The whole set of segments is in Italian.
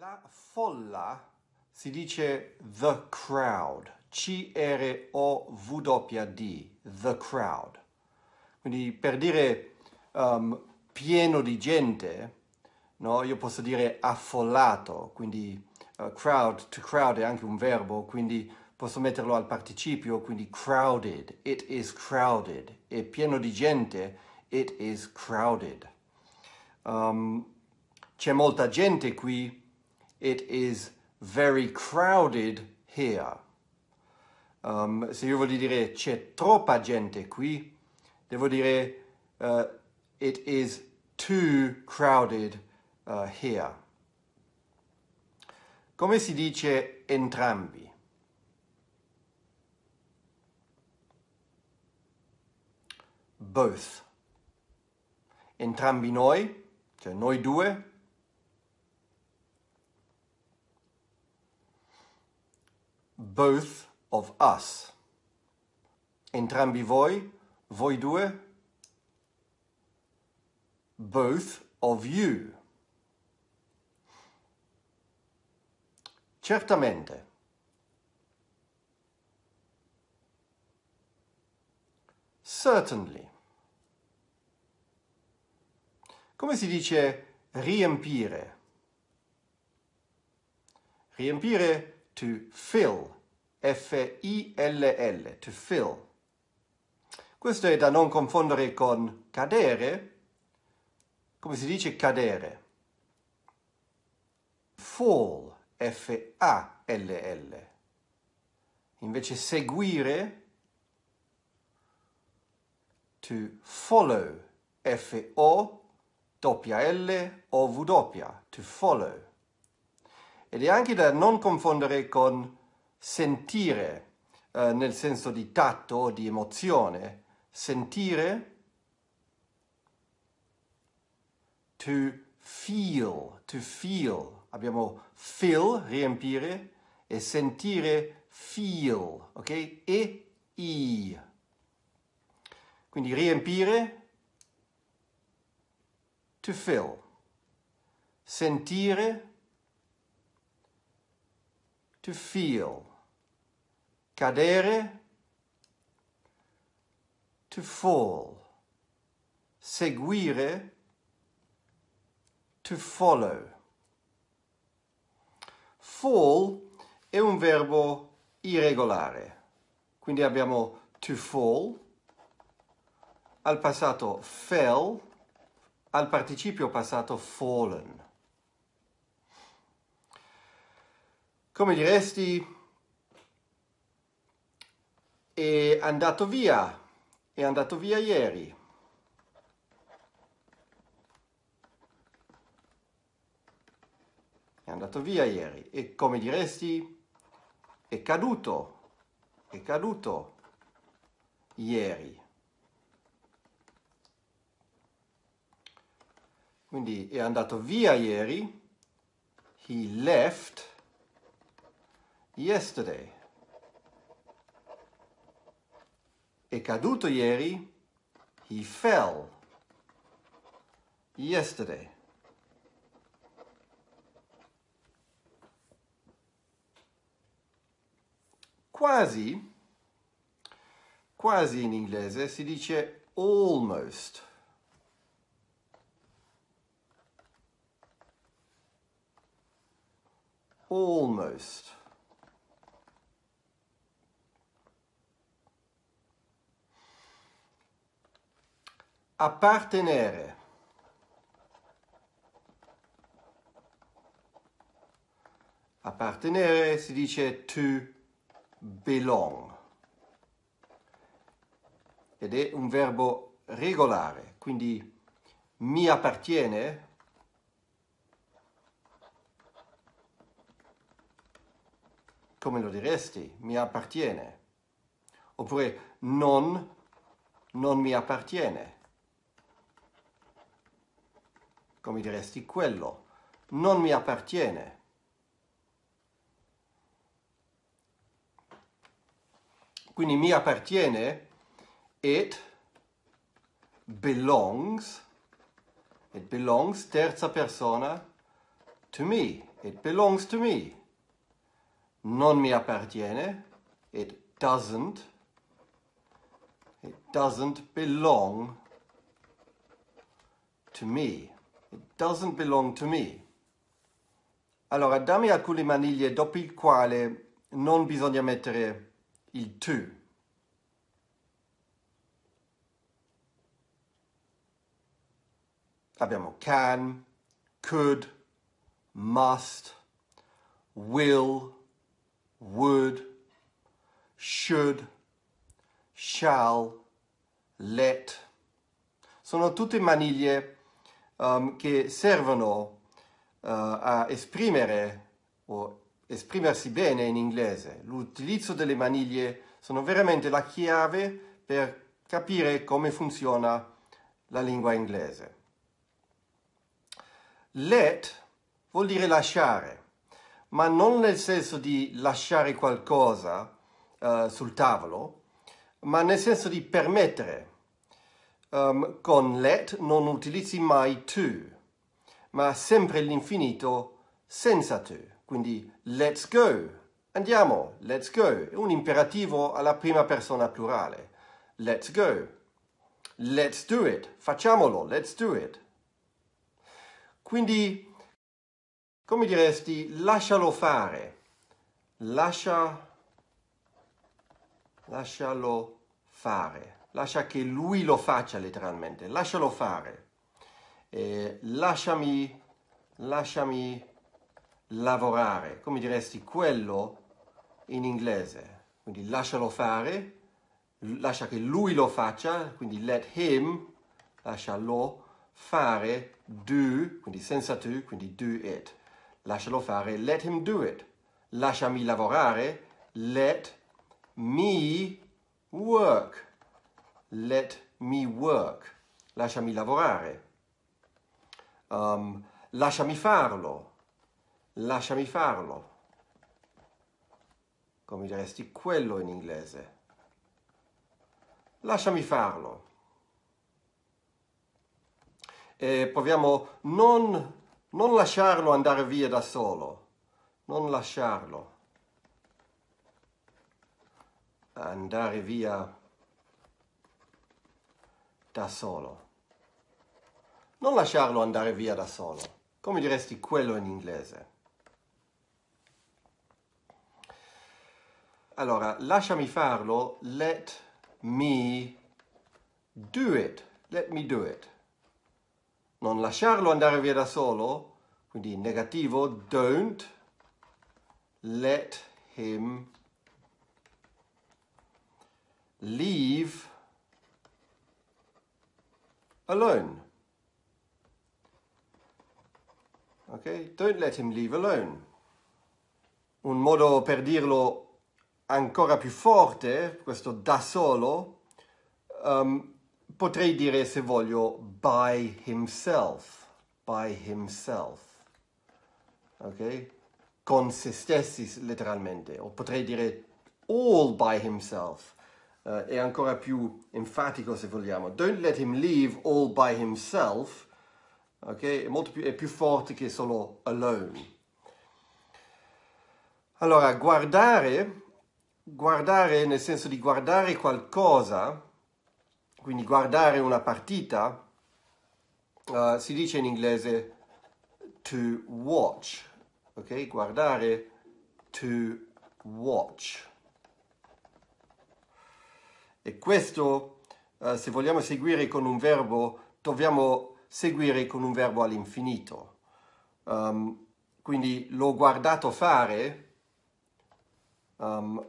La folla si dice the crowd, C-R-O-W-D, the crowd. Quindi per dire um, pieno di gente, no, io posso dire affollato, quindi uh, crowd to crowd è anche un verbo, quindi posso metterlo al participio, quindi crowded, it is crowded, è pieno di gente, it is crowded. Um, c'è molta gente qui, it is very crowded here. Um, se io voglio dire c'è troppa gente qui, devo dire uh, it is too crowded uh, here. Come si dice entrambi? Both. Entrambi noi, cioè noi due, both of us. Entrambi voi, voi due, both of you. Certamente. Certainly. Come si dice riempire? Riempire to fill, F-I-L-L, to fill. Questo è da non confondere con cadere, come si dice cadere. Fall, F-A-L-L. Invece seguire, to follow, F-O-L-L, o W, to follow ed è anche da non confondere con sentire, eh, nel senso di tatto o di emozione. Sentire, to feel, to feel. Abbiamo feel, riempire, e sentire, feel, ok? E i. Quindi riempire, to fill. Sentire, to feel. Cadere, to fall. Seguire, to follow. Fall è un verbo irregolare, quindi abbiamo to fall, al passato fell, al participio passato fallen. come diresti, è andato via, è andato via ieri. È andato via ieri e come diresti, è caduto, è caduto ieri. Quindi è andato via ieri, he left, yesterday. È caduto ieri. He fell yesterday. Quasi, quasi in inglese si dice almost. Almost. appartenere appartenere si dice to belong ed è un verbo regolare quindi mi appartiene come lo diresti mi appartiene oppure non non mi appartiene come diresti quello non mi appartiene. Quindi mi appartiene it belongs, it belongs, terza persona, to me, it belongs to me. Non mi appartiene, it doesn't, it doesn't belong to me doesn't belong to me. Allora, dammi alcune maniglie dopo il quale non bisogna mettere il to. Abbiamo can, could, must, will, would, should, shall, let. Sono tutte maniglie um, che servono uh, a esprimere o esprimersi bene in inglese. L'utilizzo delle maniglie sono veramente la chiave per capire come funziona la lingua inglese. Let vuol dire lasciare, ma non nel senso di lasciare qualcosa uh, sul tavolo, ma nel senso di permettere um, con let non utilizzi mai to, ma sempre l'infinito senza to. Quindi let's go, andiamo, let's go, è un imperativo alla prima persona plurale. Let's go, let's do it, facciamolo, let's do it. Quindi, come diresti, lascialo fare, lascia, lascialo fare lascia che lui lo faccia letteralmente, lascialo fare, eh, lasciami, lasciami lavorare, come diresti quello in inglese, quindi lascialo fare, lascia che lui lo faccia, quindi let him, lascialo fare, do, quindi senza tu, quindi do it, lascialo fare, let him do it, lasciami lavorare, let me work let me work, lasciami lavorare, um, lasciami farlo, lasciami farlo. Come diresti quello in inglese? Lasciami farlo. E proviamo non, non lasciarlo andare via da solo, non lasciarlo andare via da solo. Non lasciarlo andare via da solo. Come diresti quello in inglese? Allora, lasciami farlo, let me do it, let me do it. Non lasciarlo andare via da solo, quindi negativo, don't let him leave alone. Okay? Don't let him leave alone. Un modo per dirlo ancora più forte, questo da solo, um, potrei dire se voglio by himself, by himself, ok? Con se stessi letteralmente, o potrei dire all by himself, eh, è ancora più enfatico se vogliamo. Don't let him leave all by himself, ok? È, molto più, è più forte che solo alone. Allora, guardare, guardare nel senso di guardare qualcosa, quindi guardare una partita, uh, si dice in inglese to watch, ok? Guardare to watch. E questo, eh, se vogliamo seguire con un verbo, dobbiamo seguire con un verbo all'infinito. Um, quindi l'ho guardato fare, um,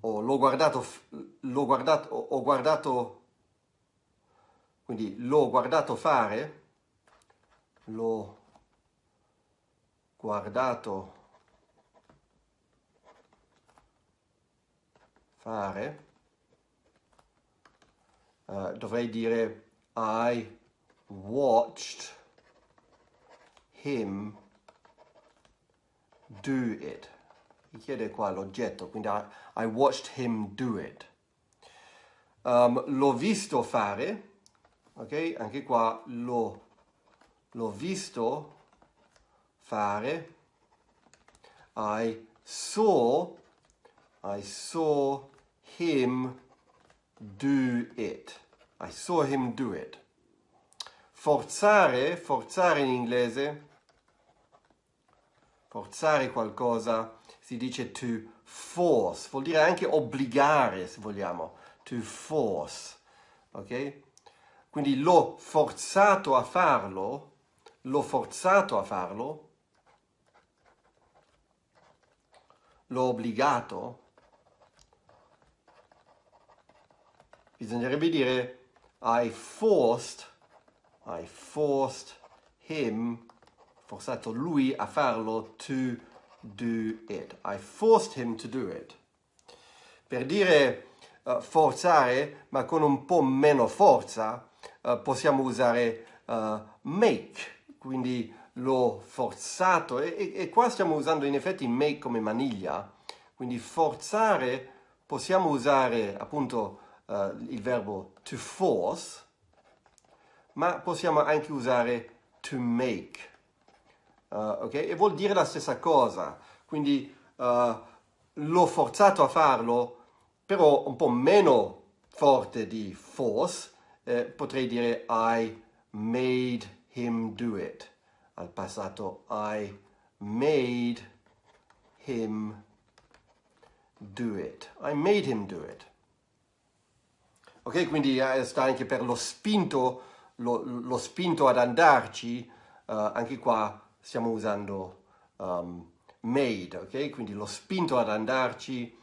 o l'ho guardato, l'ho guardato, ho guardato, quindi l'ho guardato fare, l'ho guardato fare, uh, dovrei dire I watched him do it. Mi chiede qua l'oggetto, quindi I, I watched him do it. Um, l'ho visto fare, ok? Anche qua l'ho, l'ho visto fare. I saw, I saw him do it. I saw him do it. Forzare, forzare in inglese, forzare qualcosa si dice to force, vuol dire anche obbligare se vogliamo, to force, ok? Quindi l'ho forzato a farlo, l'ho forzato a farlo, l'ho obbligato, bisognerebbe dire I forced, I forced him, forzato lui a farlo, to do it. I forced him to do it. Per dire uh, forzare, ma con un po' meno forza, uh, possiamo usare uh, make, quindi l'ho forzato e, e, e qua stiamo usando in effetti make come maniglia, quindi forzare possiamo usare appunto uh, il verbo to force, ma possiamo anche usare to make, uh, ok? E vuol dire la stessa cosa, quindi uh, l'ho forzato a farlo, però un po' meno forte di force, eh, potrei dire I made him do it. Al passato I made him do it. I made him do it. Ok, quindi eh, sta anche per lo spinto, lo, lo spinto ad andarci, uh, anche qua stiamo usando um, made, ok? Quindi lo spinto ad andarci,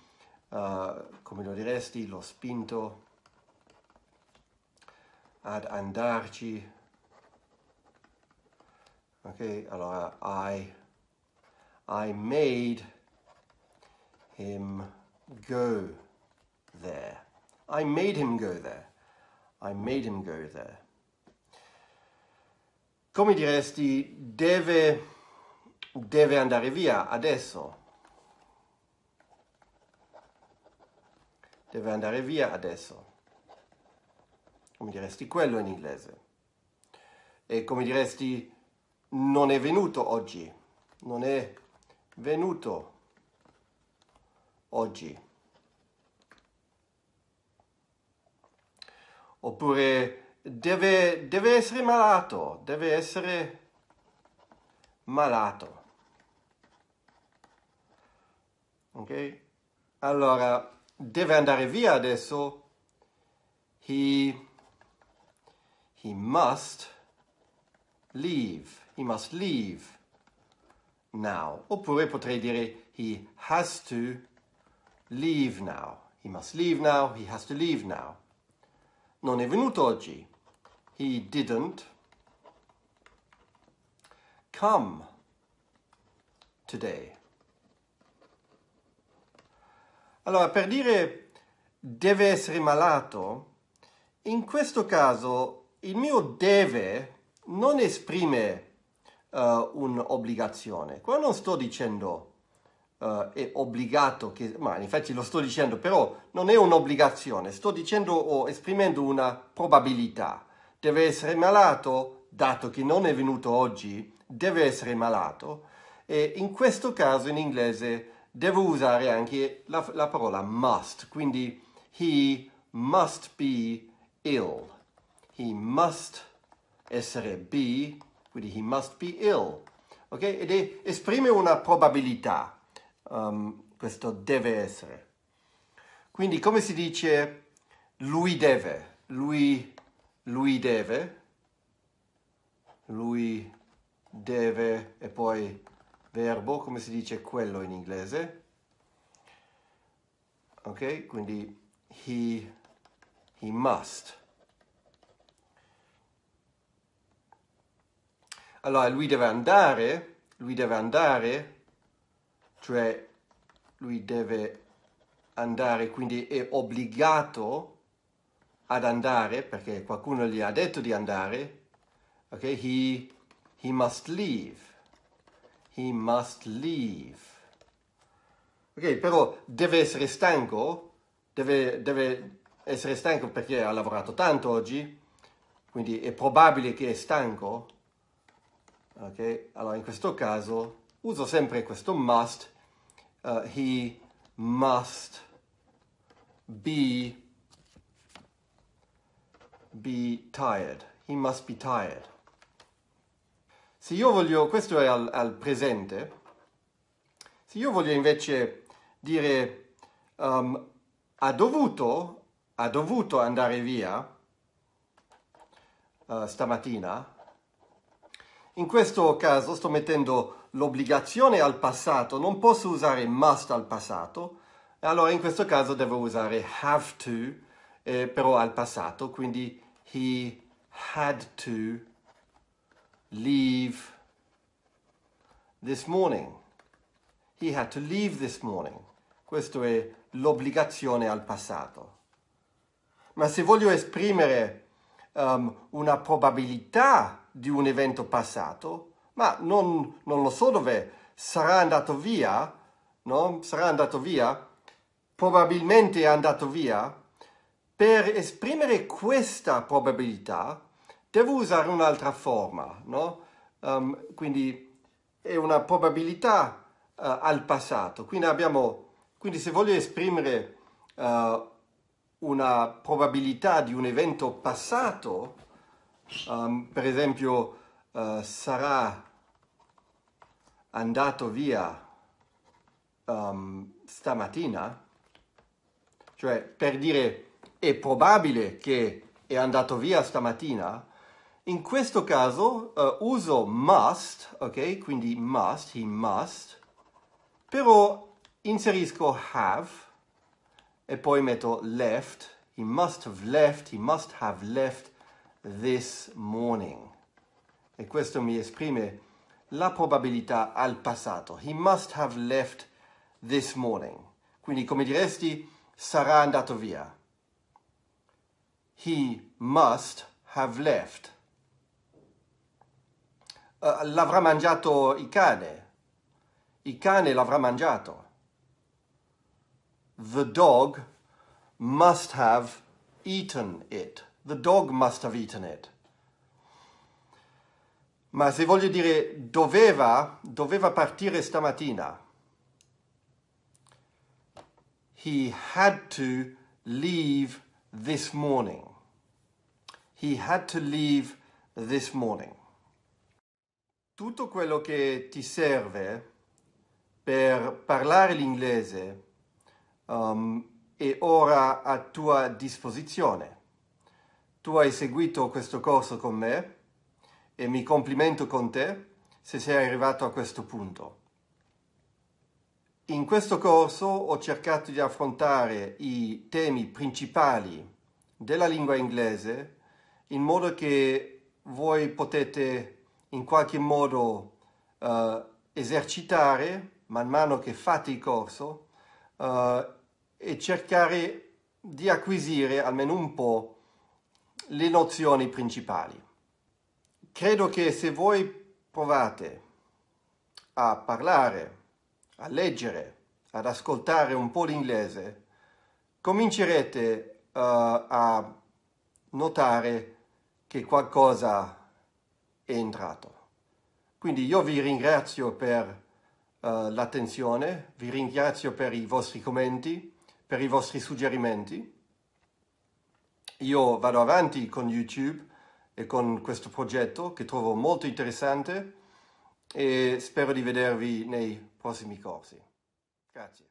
uh, come lo diresti, lo spinto ad andarci, ok? Allora, I, I made him go. I made him go there. I made him go there. Come diresti, deve, deve andare via adesso. Deve andare via adesso. Come diresti quello in inglese. E come diresti, non è venuto oggi. Non è venuto oggi. oppure deve, deve essere malato, deve essere malato. Ok? Allora, deve andare via adesso. He, he must leave. He must leave now. Oppure potrei dire he has to leave now. He must leave now. He has to leave now non è venuto oggi. He didn't come today. Allora, per dire deve essere malato, in questo caso il mio deve non esprime uh, un'obbligazione. Qua non sto dicendo Uh, è obbligato che, ma infatti lo sto dicendo, però non è un'obbligazione, sto dicendo o esprimendo una probabilità. Deve essere malato, dato che non è venuto oggi, deve essere malato. E in questo caso in inglese devo usare anche la, la parola must, quindi he must be ill. He must essere be, quindi he must be ill. Ok? Ed è, esprime una probabilità um, questo deve essere. Quindi come si dice lui deve, lui, lui deve, lui deve e poi verbo, come si dice quello in inglese. Ok, quindi he, he must. Allora lui deve andare, lui deve andare cioè lui deve andare, quindi è obbligato ad andare perché qualcuno gli ha detto di andare, ok? He, he must leave, he must leave. Ok, però deve essere stanco, deve, deve essere stanco perché ha lavorato tanto oggi, quindi è probabile che è stanco. Ok, allora in questo caso uso sempre questo must uh, he must be be tired. He must be tired. Se io voglio, questo è al, al presente, se io voglio invece dire um, ha dovuto, ha dovuto andare via uh, stamattina, in questo caso sto mettendo l'obbligazione al passato, non posso usare must al passato, allora in questo caso devo usare have to, eh, però al passato, quindi he had to leave this morning. He had to leave this morning. Questo è l'obbligazione al passato. Ma se voglio esprimere um, una probabilità di un evento passato, ma non, non lo so dove sarà andato via, no? Sarà andato via, probabilmente è andato via. Per esprimere questa probabilità devo usare un'altra forma, no? Um, quindi è una probabilità uh, al passato. Quindi, abbiamo, quindi se voglio esprimere uh, una probabilità di un evento passato, um, per esempio eh, sarà andato via um, stamattina, cioè per dire è probabile che è andato via stamattina, in questo caso uh, uso must, ok? Quindi must, he must, però inserisco have e poi metto left, he must have left, he must have left this morning e questo mi esprime la probabilità al passato. He must have left this morning. Quindi come diresti sarà andato via. He must have left. Uh, l'avrà mangiato il cane. Il cane l'avrà mangiato. The dog must have eaten it. The dog must have eaten it ma se voglio dire doveva, doveva partire stamattina. He had to leave this morning. He had to leave this morning. Tutto quello che ti serve per parlare l'inglese um, è ora a tua disposizione. Tu hai seguito questo corso con me e mi complimento con te se sei arrivato a questo punto. In questo corso ho cercato di affrontare i temi principali della lingua inglese in modo che voi potete in qualche modo uh, esercitare man mano che fate il corso uh, e cercare di acquisire almeno un po' le nozioni principali credo che se voi provate a parlare, a leggere, ad ascoltare un po' l'inglese, comincerete uh, a notare che qualcosa è entrato. Quindi io vi ringrazio per uh, l'attenzione, vi ringrazio per i vostri commenti, per i vostri suggerimenti. Io vado avanti con YouTube e con questo progetto che trovo molto interessante e spero di vedervi nei prossimi corsi. Grazie.